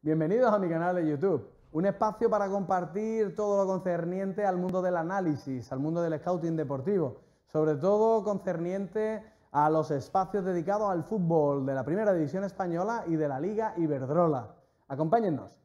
Bienvenidos a mi canal de YouTube, un espacio para compartir todo lo concerniente al mundo del análisis, al mundo del scouting deportivo, sobre todo concerniente a los espacios dedicados al fútbol de la Primera División Española y de la Liga Iberdrola. Acompáñennos.